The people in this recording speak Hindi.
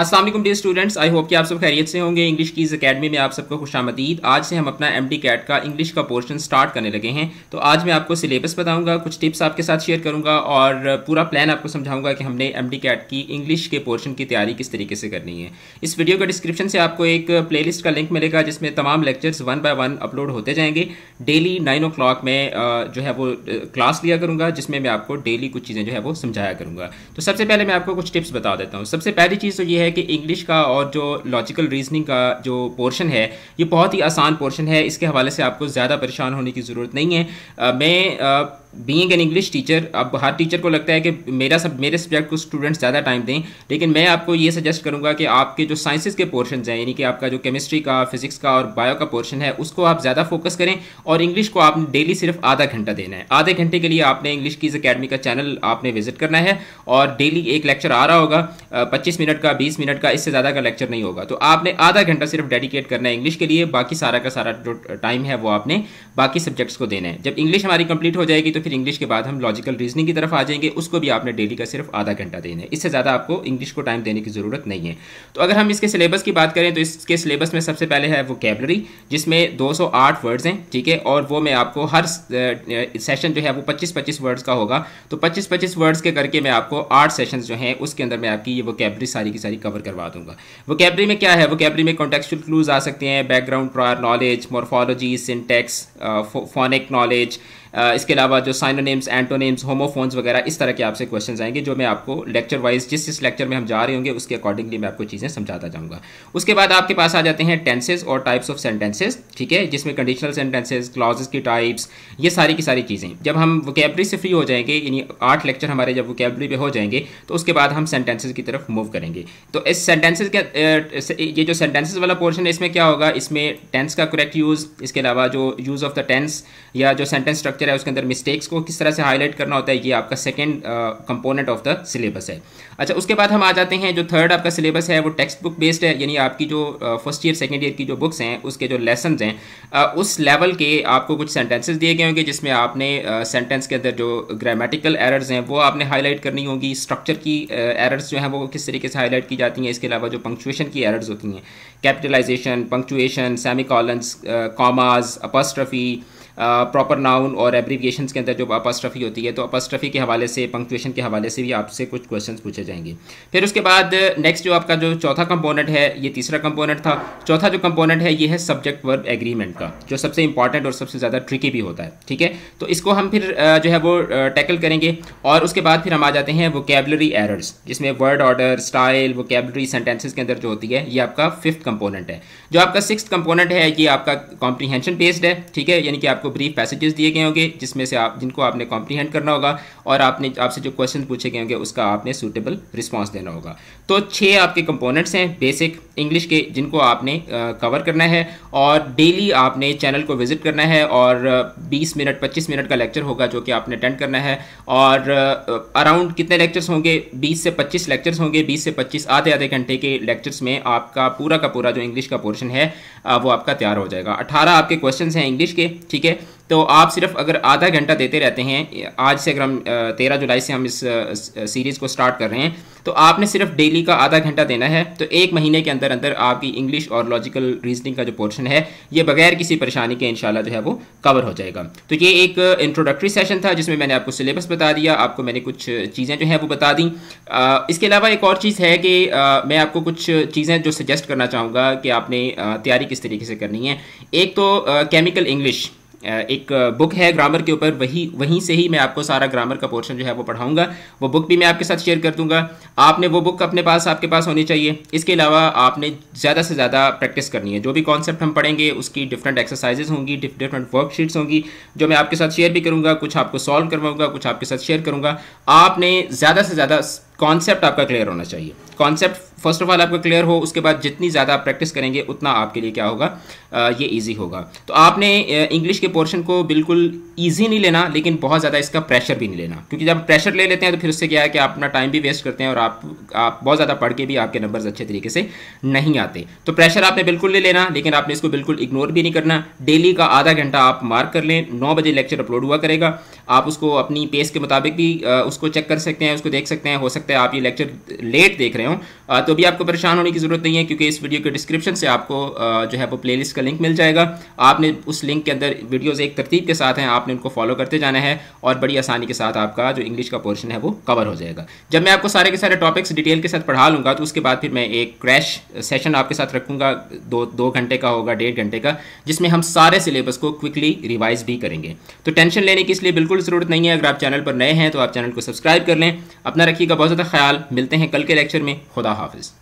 Aslam dear students I hope कि आप सब खैरियत से होंगे इंग्लिश की इस अकेडमी में आप सबको खुश आज से हम अपना एम डी कैट का इंग्लिश का पोर्शन स्टार्ट करने लगे हैं तो आज मैं आपको सिलेबस बताऊंगा कुछ टिप्स आपके साथ शेयर करूंगा और पूरा प्लान आपको समझाऊंगा कि हमने एम डी कैट की इंग्लिश के पोर्शन की तैयारी किस तरीके से करनी है इस वीडियो का डिस्क्रिप्शन से आपको एक प्ले लिस्ट का लिंक मिलेगा जिसमें तमाम lectures one by one upload होते जाएंगे डेली नाइन ओ क्लाक में जो है वो क्लास लिया करूँगा जिसमें मैं आपको डेली कुछ चीज़ें जो है वो समझाया करूँगा तो सबसे पहले मैं आपको कुछ टिप्स बता देता हूँ सबसे पहली चीज़ तो ये है कि इंग्लिश का और जो लॉजिकल रीजनिंग का जो पोर्शन है ये बहुत ही आसान पोर्शन है इसके हवाले से आपको ज़्यादा परेशान होने की ज़रूरत नहीं है मैं बींग एन इंग्लिश टीचर अब हर टीचर को लगता है कि मेरा सब मेरे सब्जेक्ट को स्टूडेंट्स ज़्यादा टाइम दें लेकिन मैं आपको ये सजेस्ट करूँगा कि आपके जो साइंसेज के पोर्शन हैं यानी कि आपका जो केमिस्ट्री का फिजिक्स का और बायो का पोर्शन है उसको आप ज़्यादा फोकस करें और इंग्लिश को आपने डेली सिर्फ आधा घंटा देना है आधे घंटे के लिए आपने इंग्लिश की अकेडमी का चैनल आपने विजिट करना है और डेली एक लेक्चर आ रहा होगा पच्चीस मिनट का बीस मिनट का इससे ज़्यादा का लेक्चर नहीं होगा तो आपने आधा घंटा सिर्फ डेडिकेट करना है इंग्लिश के लिए बाकी सारा का सारा जो टाइम है वो आपने बाकी सब्जेक्ट्स को देना है जब इंग्लिश हमारी कंप्लीट हो जाएगी तो फिर इंग्लिश के बाद हम लॉजिकल रीजनिंग की तरफ आ जाएंगे उसको भी आपने डेली का सिर्फ आधा घंटा देना है इससे ज़्यादा आपको इंग्लिश को टाइम देने की ज़रूरत नहीं है तो अगर हम इसके सिलेबस की बात करें तो इसके सिलेबस में सबसे पहले है वो कैबलरी जिसमें 208 वर्ड्स हैं ठीक है और वो मैं आपको हर सेशन जो है वो 25-25 वर्ड्स का होगा तो 25-25 वर्ड्स के करके मैं आपको आठ सेशन जो हैं उसके अंदर मैं आपकी ये वोकेबरी सारी की सारी कवर करवा दूंगा वोकेबरी में क्या है वोकेबरी में कॉन्टेक्चुअल क्लूज आ सकते हैं background prior knowledge morphology syntax phonic knowledge इसके अलावा जो साइनोनेम्स एंटोनेम्स होमोफोन्स वगैरह इस तरह के आपसे क्वेश्चन आएंगे जो मैं आपको लेक्चर वाइज जिस जिस लेक्चर में हम जा रहे होंगे उसके अकॉर्डिंगली मैं आपको चीज़ें समझाता जाऊँगा उसके बाद आपके पास आ जाते हैं टेंसेज और टाइप्स ऑफ सेंटेंसेज ठीक है जिसमें कंडीशनल सेंटेंसेज क्लाजेस की टाइप्स ये सारी की सारी चीज़ें जब हम वोकेबरी से फ्री हो जाएंगे यानी आठ लेक्चर हमारे जब वोकेबरी पर हो जाएंगे तो उसके बाद हम सेंटेंसेज की तरफ मूव करेंगे तो इस सेंटेंसेज का ये जो सेंटेंसेज वाला पोर्शन है इसमें क्या होगा इसमें टेंस का करेक्ट यूज़ इसके अलावा जो यूज़ ऑफ द टेंस या जो सेंटेंस स्ट्रक्चर स्ट्रक्चर है उसके अंदर मिस्टेक्स को किस तरह से हाईलाइट करना होता है ये आपका second component of the syllabus है अच्छा उसके बाद हम आ जाते हैं जो थर्ड आपका सिलेबस है वो टेक्स्ट बुक बेस्ड है यानी आपकी जो फर्स्ट ईयर सेकेंड ईयर की जो बुक्स हैं उसके जो लेसन हैं uh, उस लेवल के आपको कुछ सेंटेंसेज दिए गए होंगे जिसमें आपने सेंटेंस uh, के अंदर जो ग्रामेटिकल एरर्स हैं वो आपने हाईलाइट करनी होगी स्ट्रक्चर की एरर्स uh, जो हैं वो किस तरीके से हाईलाइट की जाती हैं इसके अलावा जो पंक्चुएशन की एरर्स होती हैं capitalisation punctuation semi colons commas apostrophe proper noun और एब्रीविएशन के अंदर जो अपस्ट्रफी होती है तो अपस्ट्रफी के हवाले से पंक्चुएशन के हवाले से भी आपसे कुछ क्वेश्चन पूछे जाएंगे फिर उसके बाद नेक्स्ट जो आपका जो चौथा कंपोनेंट है ये तीसरा कंपोनेंट था चौथा जो कंपोनेंट है ये है सब्जेक्ट वर्ब एग्रीमेंट का जो सबसे इंपॉर्टेंट और सबसे ज़्यादा ट्रिकी भी होता है ठीक है तो इसको हम फिर जो है वो टैकल करेंगे और उसके बाद फिर हम आ जाते हैं वो कैबलरी एरर्स जिसमें वर्ड ऑर्डर स्टाइल वो कैबलरी सेंटेंसेज के अंदर जो होती है ये आपका फिफ्थ कंपोनेंट है जो आपका सिक्स कंपोनेंट है ये आपका कॉम्प्रीहेंशन बेस्ड है ठीक है यानी कि आप आपको ब्रीफ पैसेजेस दिए गए होंगे जिसमें से आप जिनको आपने कॉम्प्रीहेंड करना होगा और आपने आपसे जो क्वेश्चन पूछे गए होंगे उसका आपने सूटेबल रिस्पॉन्स देना होगा तो छः आपके कंपोनेंट्स हैं बेसिक इंग्लिश के जिनको आपने कवर करना है और डेली आपने चैनल को विजिट करना है और बीस मिनट पच्चीस मिनट का लेक्चर होगा जो कि आपने अटेंड करना है और अराउंड कितने लेक्चर्स होंगे बीस से पच्चीस लेक्चर्स होंगे बीस से पच्चीस आधे आधे घंटे के लेक्चर्स में आपका पूरा का पूरा जो इंग्लिश का पोर्शन है वो आपका तैयार हो जाएगा अठारह आपके क्वेश्चन हैं इंग्लिश के ठीक है है तो आप सिर्फ अगर आधा घंटा देते रहते हैं आज से अगर हम तेरह जुलाई से हम इस सीरीज़ को स्टार्ट कर रहे हैं तो आपने सिर्फ डेली का आधा घंटा देना है तो एक महीने के अंदर अंदर आपकी इंग्लिश और लॉजिकल रीजनिंग का जो पोर्शन है ये बगैर किसी परेशानी के इंशाल्लाह जो है वो कवर हो जाएगा तो ये एक इंट्रोडक्टरी सेशन था जिसमें मैंने आपको सिलेबस बता दिया आपको मैंने कुछ चीज़ें जो हैं वो बता दी इसके अलावा एक और चीज़ है कि मैं आपको कुछ चीज़ें जो सजेस्ट करना चाहूँगा कि आपने तैयारी किस तरीके से करनी है एक तो केमिकल इंग्लिश एक बुक है ग्रामर के ऊपर वही वहीं से ही मैं आपको सारा ग्रामर का पोर्शन जो है वो पढ़ाऊंगा वो बुक भी मैं आपके साथ शेयर कर दूंगा आपने वो बुक अपने पास आपके पास होनी चाहिए इसके अलावा आपने ज़्यादा से ज़्यादा प्रैक्टिस करनी है जो भी कॉन्सेप्ट हम पढ़ेंगे उसकी डिफरेंट एक्सरसाइजेज होंगी डिफरेंट वर्कशीट्स होंगी जो मैं आपके साथ शेयर भी करूँगा कुछ आपको सॉल्व करवाऊँगा कुछ आपके साथ शेयर करूँगा आपने ज़्यादा से ज़्यादा कॉन्सेप्ट आपका क्लियर होना चाहिए कॉन्सेप्ट फर्स्ट ऑफ ऑल आपका क्लियर हो उसके बाद जितनी ज़्यादा आप प्रैक्टिस करेंगे उतना आपके लिए क्या होगा आ, ये इजी होगा तो आपने इंग्लिश के पोर्शन को बिल्कुल इजी नहीं लेना लेकिन बहुत ज़्यादा इसका प्रेशर भी नहीं लेना क्योंकि जब प्रेशर ले लेते हैं तो फिर उससे क्या है कि आप अपना टाइम भी वेस्ट करते हैं और आप आप बहुत ज़्यादा पढ़ के भी आपके नंबर्स अच्छे तरीके से नहीं आते तो प्रेशर आपने बिल्कुल ले लेना लेकिन आपने इसको बिल्कुल इग्नोर भी नहीं करना डेली का आधा घंटा आप मार्क कर लें नौ बजे लेक्चर अपलोड हुआ करेगा आप उसको अपनी पेस के मुताबिक भी उसको चेक कर सकते हैं उसको देख सकते हैं हो सकता है सकता है आप ये लेक्चर लेट देख रहे हो तो भी आपको परेशान होने की ज़रूरत नहीं है क्योंकि इस वीडियो के डिस्क्रिप्शन से आपको जो है वो प्लेलिस्ट का लिंक मिल जाएगा आपने उस लिंक के अंदर वीडियोज़ एक तरतीब के साथ हैं आपने उनको फॉलो करते जाना है और बड़ी आसानी के साथ आपका जो इंग्लिश का पोर्शन है वो कवर हो जाएगा जब मैं आपको सारे के सारे टॉपिक्स डिटेल के साथ पढ़ा लूँगा तो उसके बाद फिर मैं एक क्रैश सेशन आपके साथ रखूँगा दो दो घंटे का होगा डेढ़ घंटे का जिसमें हम सारे सिलेबस को क्विकली रिवाइज भी करेंगे तो टेंशन लेने की इसलिए बिल्कुल ज़रूरत नहीं है अगर आप चैनल पर नए हैं तो आप चैनल को सब्सक्राइब कर लें अपना रखिएगा बहुत ज़्यादा ख्याल मिलते हैं कल के लेक्चर में खुदा हाफिज़